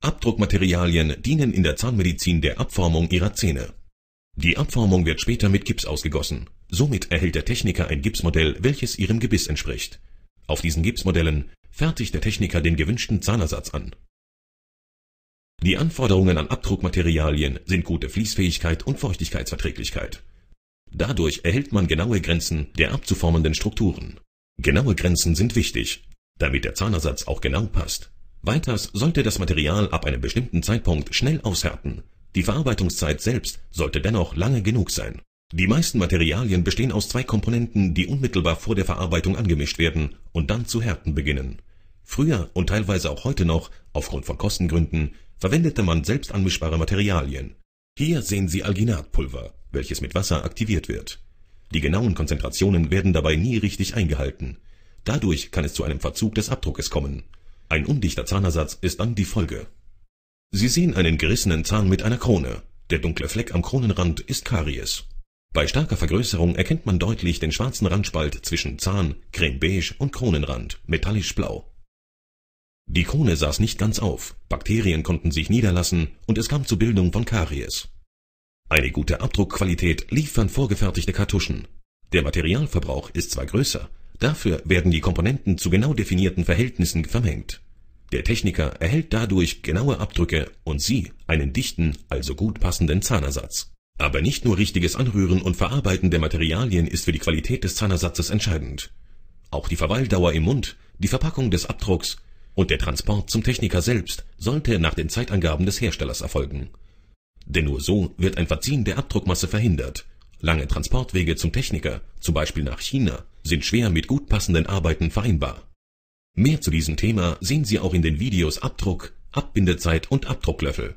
Abdruckmaterialien dienen in der Zahnmedizin der Abformung ihrer Zähne. Die Abformung wird später mit Gips ausgegossen. Somit erhält der Techniker ein Gipsmodell, welches ihrem Gebiss entspricht. Auf diesen Gipsmodellen fertigt der Techniker den gewünschten Zahnersatz an. Die Anforderungen an Abdruckmaterialien sind gute Fließfähigkeit und Feuchtigkeitsverträglichkeit. Dadurch erhält man genaue Grenzen der abzuformenden Strukturen. Genaue Grenzen sind wichtig, damit der Zahnersatz auch genau passt Weiters sollte das Material ab einem bestimmten Zeitpunkt schnell aushärten, die Verarbeitungszeit selbst sollte dennoch lange genug sein. Die meisten Materialien bestehen aus zwei Komponenten, die unmittelbar vor der Verarbeitung angemischt werden und dann zu härten beginnen. Früher und teilweise auch heute noch, aufgrund von Kostengründen, verwendete man selbst anmischbare Materialien. Hier sehen Sie Alginatpulver, welches mit Wasser aktiviert wird. Die genauen Konzentrationen werden dabei nie richtig eingehalten. Dadurch kann es zu einem Verzug des Abdruckes kommen ein undichter Zahnersatz ist dann die Folge. Sie sehen einen gerissenen Zahn mit einer Krone. Der dunkle Fleck am Kronenrand ist Karies. Bei starker Vergrößerung erkennt man deutlich den schwarzen Randspalt zwischen Zahn, creme beige und Kronenrand, metallisch blau. Die Krone saß nicht ganz auf, Bakterien konnten sich niederlassen und es kam zur Bildung von Karies. Eine gute Abdruckqualität liefern vorgefertigte Kartuschen. Der Materialverbrauch ist zwar größer, Dafür werden die Komponenten zu genau definierten Verhältnissen vermengt. Der Techniker erhält dadurch genaue Abdrücke und Sie einen dichten, also gut passenden Zahnersatz. Aber nicht nur richtiges Anrühren und Verarbeiten der Materialien ist für die Qualität des Zahnersatzes entscheidend. Auch die Verweildauer im Mund, die Verpackung des Abdrucks und der Transport zum Techniker selbst sollte nach den Zeitangaben des Herstellers erfolgen. Denn nur so wird ein Verziehen der Abdruckmasse verhindert. Lange Transportwege zum Techniker, zum Beispiel nach China, sind schwer mit gut passenden Arbeiten vereinbar. Mehr zu diesem Thema sehen Sie auch in den Videos Abdruck, Abbindezeit und Abdrucklöffel